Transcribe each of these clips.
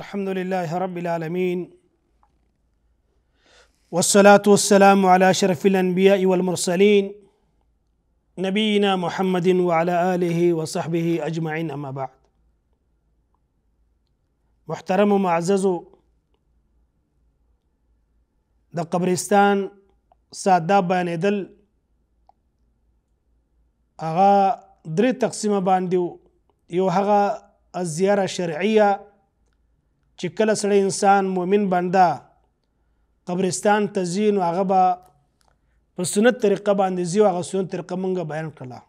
الحمد لله رب العالمين والصلاة والسلام على أشرف الأنبياء والمرسلين نبينا محمد وعلى آله وصحبه أجمعين أما بعد محترم ومعزز د قبرستان ساده بیانېدل هغه درې تقسیمه باندې یو هغه الزيارة شرعیه چې کله سړی انسان مؤمن بنده قبرستان ته ځي نو هغه به په سنت طریقه باندې ځي او هغه سنت طریقه مونږ بیان کړله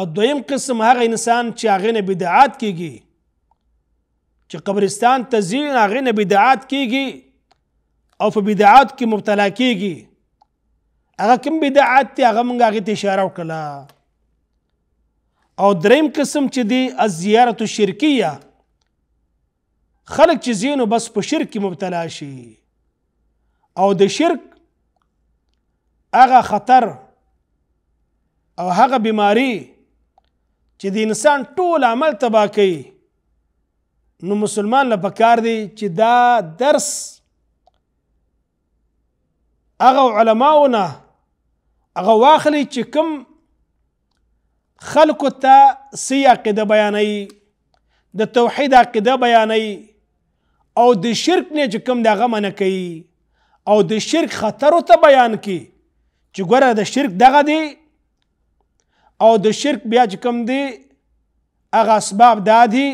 او دویم قسم هغه انسان چې هغه نه بدعات کیږي چې قبرستان ته ځي هغه نه بدعات کیږي او په بدعات کې مبتلا کیږي هغه کوم بدعات ته هغه مونږ هغه ته اشاره وکړه او دریم قسم چې دی الزیارت الشرکیه خلق چې زینو بس په شرک کې مبتلا شي او د شرک هغه خطر او هغه بیماری چې د انسان ټول عمل تبا کوي نو مسلمان له پکار دی چې دا درس هغه علماونه هغه واخلي چې کوم خلکو ته سی عقیده بیانوي د توحید عقیده بیانوي او د شرک نه چې کوم دغه منه کوي او د شرک خطر ته بیان کی چې ګوره د شرک دغه دی او د شرک بیا چې کوم دی هغه اسباب دا دي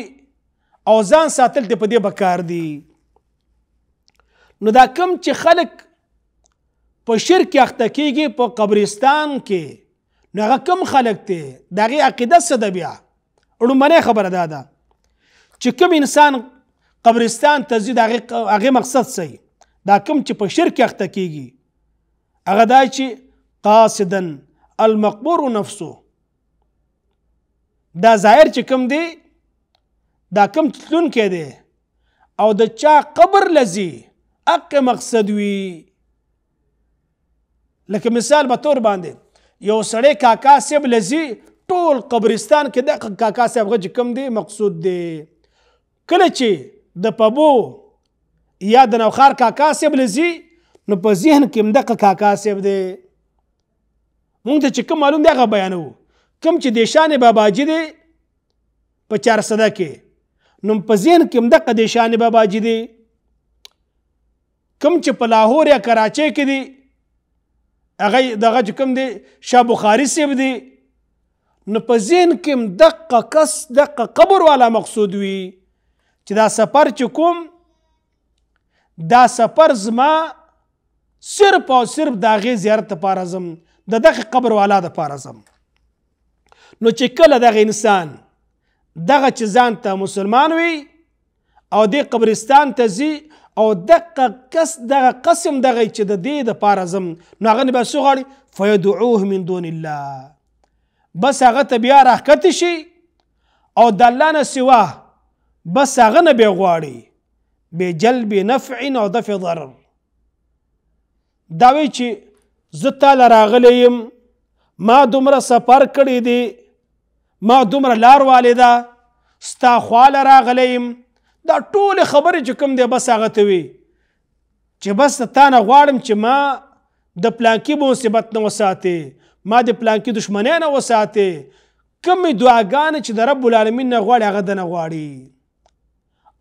او ځان ساتل ته په دې بکار دي نو دا کم چې خلک په شرک اخته کیږي په قبرستان کې نو هغه کم خلک دی دغه عقیده څه ده بیا وړومبنۍ خبره دا ده چې کوم انسان قبرستان ته ځي د هغې مقصد څه دا کوم چې په شرک اخته کیږي هغه دا چې قاصدا المقبور نفسه دا ظاهر چې کوم دی دا کوم تلون کې دی او د چا قبر لذي اق مقصد وي لکه مثال به تور باندې یو سړی کاکا سیب لذي ټول قبرستان کې د کاکا سیب غږ کوم دی مقصود دی کله چې د پبو یا د نوخار کاکا سیب لزی نو په ذهن کې مدقه کاکا سیب دی مونږ ته چې کوم معلوم دی هغه بیانو کوم چې دیشان باباجی دی په چار صدا کې نو په ذهن کې مدقه دیشان باباجی دی کوم چې په لاهور یا کراچۍ کې دی هغه دغه کوم دی شاه بخاري سیب دی نو په ذهن کې مدقه کس دقه قبر والا مقصود وي چې دا سفر چې کوم دا سفر زما صرف او صرف د هغې زیارت دپاره ځم د دغه قبر والا دپاره ځم نو چې کله دغه انسان دغه چې ځان ته مسلمان وي او دې قبرستان ته ځي او دغه کس دغه قسم دغه چې د دې دپاره ځم نو هغه نه به څه غواړي فیدعوه من دون الله بس هغه ته بیا راښکته شي او د الله نه سواه بس هغه نه به غواړي به جلب نفع او دفع ضرر دا وی چې زه تعالی راغلی يم ما دومره سفر کړی دی ما دومره لار والده ستا خواله راغلی يم دا ټول خبرې چې کوم دی بس هغه ته وي چې بس تا نه غواړم چې ما د پلانکی مصیبت نه وساتې ما د پلانکی دشمنی نه وساتې کمی دعاګانې چې د رب العالمین نه غواړي هغه د نه غواړي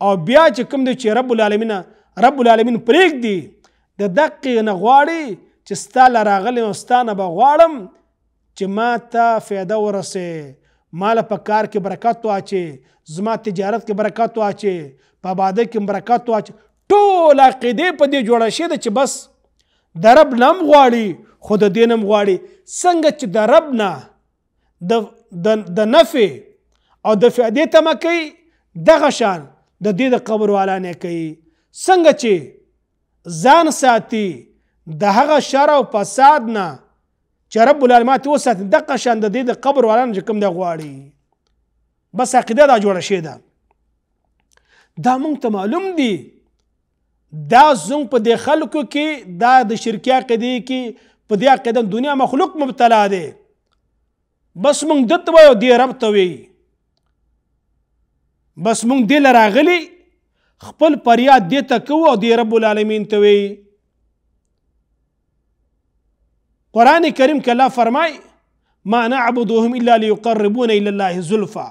او بیا چې کوم دی چې رب العالمین رب العالمین پریک دی د دقې نه غواړي چې ستا له راغلی او ستا نه به غواړم چې ما ته فایده ورسې ما له په کار کې برکت واچې زما تجارت کې برکت واچې په باده کې برکت واچې ټول عقیدې په دې جوړه شي چې بس د رب نه هم غواړي خو د دین هم غواړي څنګه چې د رب نه د د نفع او د فایدې تمه کوي دغه شان د دې د قبر والا نه کوي څنګه چې ځان ساتي د هغه شر او فساد نه چې رب العالمات وساتي دغه شان د دې د قبر والا نه کوم د غواړي بس عقیده دا جوړه شي ده دا مونږ ته معلوم دي دا زوم په د خلکو کې دا د شرکیا قدی کې په دې عقیده دنیا مخلوق مبتلا دی بس مونږ دته وایو دی رب ته وایي بس مونږ دل راغلی خپل پریاد دې ته کوو او دې رب العالمین ته وی قران کریم کله فرمای ما نعبدهم الا ليقربونا الى الله زلفا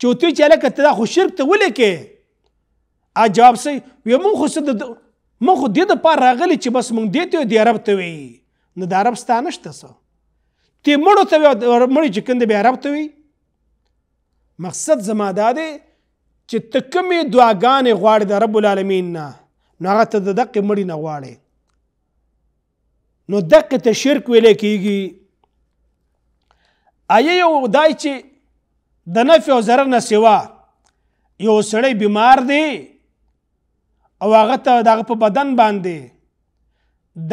چوتی چې لکه ته خو شرک ته ولې کې ا جواب سي وي مونږ خو صد مونږ خو دې د پاره راغلی چې بس مونږ دې ته دې رب ته وی نه د عرب ستانه شته څه تی مړو ته مړی چې کنده به عرب ته وی مقصد زما دا دی چې ته کومې دعاګانې غواړې د رب العالمین نه نو هغه ته د دقې مړي نه غواړې نو دقې ته شرک ویلی کیږي آیه یو دای چې د نفع او ضرر نه سوا یو سړی بیمار دی او هغه ته دغه په بدن باندې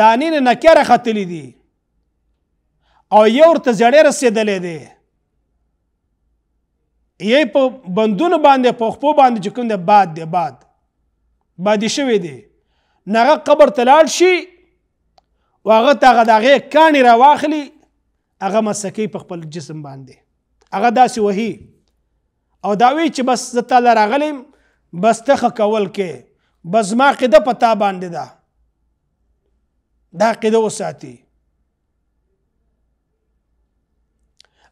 دانی نه نکره ختلی دی او یو ورته زړې رسېدلې دی یې په بندونو باندې په خپو باندې چې کوم د باد دی باد بادې شوی دی نغه قبر ته لاړ شي واغه ته هغه دغه کاني را واخلي هغه مسکی په خپل جسم باندې هغه داسې وهي او دا وی چې بس زه تعالی راغلم بس تخه کول کې بس ما قده پتا باندې ده دا قده وساتي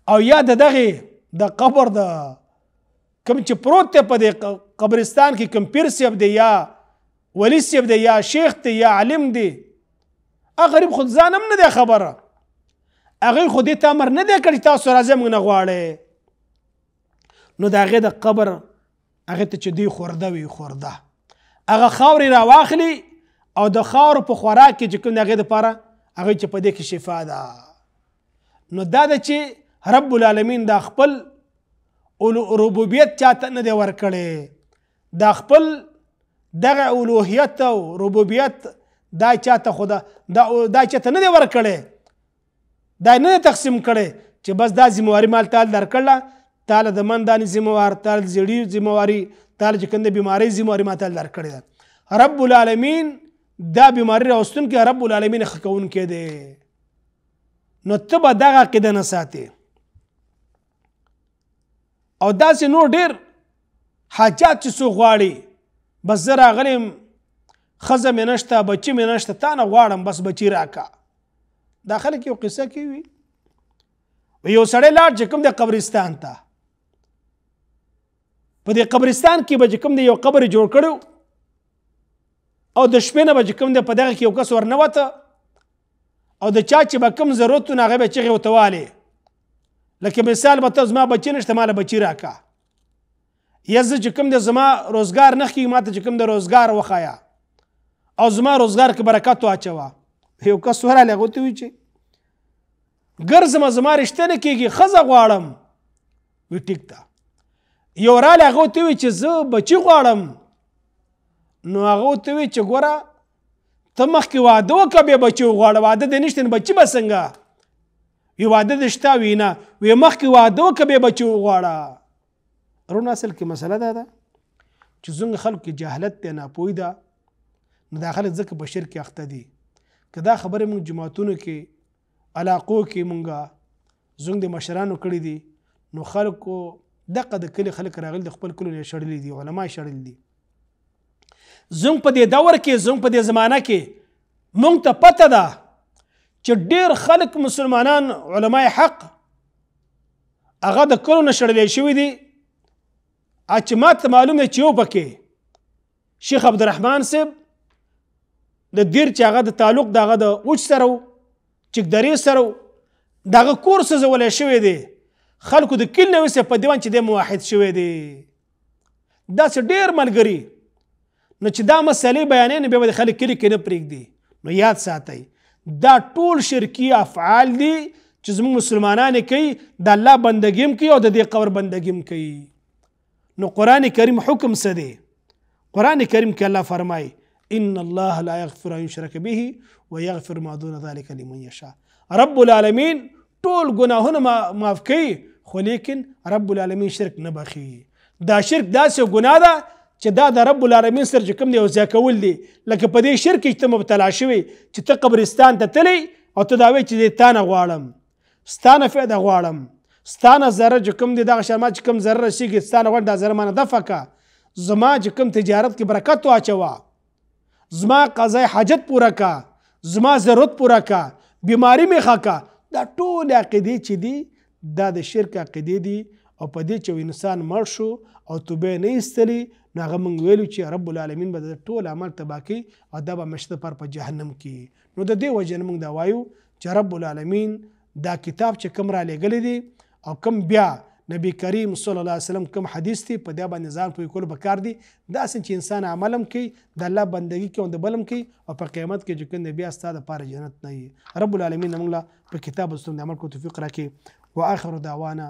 او یا دغه د قبر د کوم چې پروت ته په دې قبرستان کې کوم پیر سیب دی یا ولی سیب دی یا شیخ دی یا عالم دی هغه غریب خود ځان هم نه دی خبره هغه خو دې ته امر نه دی کړی تاسو راځم نه غواړي نو د هغه د قبر هغه ته چې دی خورده وي خورده هغه خاورې را واخلي او د خاور په خوراک کې چې کوم هغه د پاره هغه چې په دې کې شفا ده نو دا د چې رب العالمین دا خپل ربوبیت چاته نه دی ورکړی دا خپل دغه الوهیت او ربوبیت دا چاته خدا دا دا چاته نه دی ورکړی دا نه تقسیم کړي چې بس دا ذمہواری مال تعالی درکړه تعالی د من دانی ذمہوار تعالی زړی ذمہواری تعالی چې کنده بیماری ذمہواری مال تعالی درکړي رب العالمین دا بیماری راوستون کې رب العالمین خکون کې دی نو ته به دغه عقیده نه ساتې او داسې نور ډیر حاجات چې څوک غواړي بس زه راغلی یم ښځه مې نشته بچي مې نشته تا نه غواړم بس بچي راکا دا خلک یو قصه کوي یو سړی لاړ چې کوم د قبرستان ته په دې قبرستان کې به چې کوم د یو قبر جوړ کړو او د شپې نه به چې کوم د په دغه کې یو کس ورنوته او د چا چې به کوم ضرورت و هغه به چغې ورته والې لکه مثال به ته زما بچی نشته مال بچی راکا یا زه چې کوم د زما روزګار نه کیږي ماته چې کوم د روزګار وخایا او زما روزګار کې برکت واچوا یو کس وراله غوته وی چې ګرځم زما رشته نه کیږي خزه غواړم وی ټیک تا یو راله غوته وی چې زه بچی غواړم نو هغه ته وی چې ګوره ته مخکې واده وکړه به بچی غواړه واده دې نشته بچی به څنګه یو واده د شته وینا وې مخکې واده وکبه بچو غواړه رون اصل کې مسله ده ده چې زنګ خلک کې جهالت ته نه پوي ده نه داخله ځکه بشر کې اخته دي که دا خبره موږ جماعتونو کې علاقو کې مونږه زنګ د مشرانو کړی دي نو خلکو دغه د کلی خلک راغل د خپل کلو نه شړلې دي علما شړل دي زنګ په دې دور کې زنګ په دې زمانہ کې مونږ ته پته ده چې ډیر خلک مسلمانان علماء حق هغه د کلو نشړلې شوی دي چې ماته معلوم دی چې یو پکې شیخ عبدالرحمن صاحب د دیر چې هغه د تعلق دغه د اوچ سره چکدری سره دغه کور سزولې شوی دی خلکو د کل نوې سه په دیوان چې د موحد شوی دی دا څه ډیر ملګری نو چې دا مسلې بیانې نه به خلک کلی کې نه پرېږدي نو یاد ساتئ دا ټول شرکی افعال دي چې زموږ مسلمانان کوي د الله بندګي هم کوي او د دې قبر بندګي هم کوي نو قران کریم حکم څه دی قران کریم کې الله فرمایي ان الله لا يغفر ان يشرك به ويغفر ما دون ذلك لمن يشاء رب العالمين ټول ګناهونه معاف کوي خو لیکن رب العالمین شرک نه بخي دا شرک داسې ګناه ده دا چې دا د رب العالمین سره چې کوم دی او ځکول دی لکه په دې شرک چې ته مبتلا شوی چې ته قبرستان ته تلی او ته دا وایې چې تا نه غواړم ستانه فایده غواړم ستانه ذره چې کوم دی دغه شرما چې کوم ذره رسیږي ستانه غواړم دا ذره مانه دفع کړه زما چې کوم تجارت کې برکت واچوه زما قضای حاجت پوره کا زما ضرورت پوره کا بیماری مې ښه کا دا ټول عقیدې چې دي دا د شرک عقیدې دي او په دې چې انسان مړ شو او توبه نه ایستلی نو هغه موږ ویلو چې رب العالمین به د ټول عمل تباه کوي او دا به مشته پر په جهنم کې نو د دې وجه نه موږ دا وایو چې رب العالمین دا کتاب چې کوم را لېږلی دی او کوم بیا نبی کریم صلی الله علیه وسلم کوم حدیث دی په دا باندې ځان پوی کول بکار دی دا سن چې انسان عملم کوي د الله بندگی کوي د بلم کوي او په قیامت کې چې کوم بیا ستاسو لپاره جنت نه رب العالمین موږ په کتاب او سنت عمل کو توفیق راکړي واخر دعوانا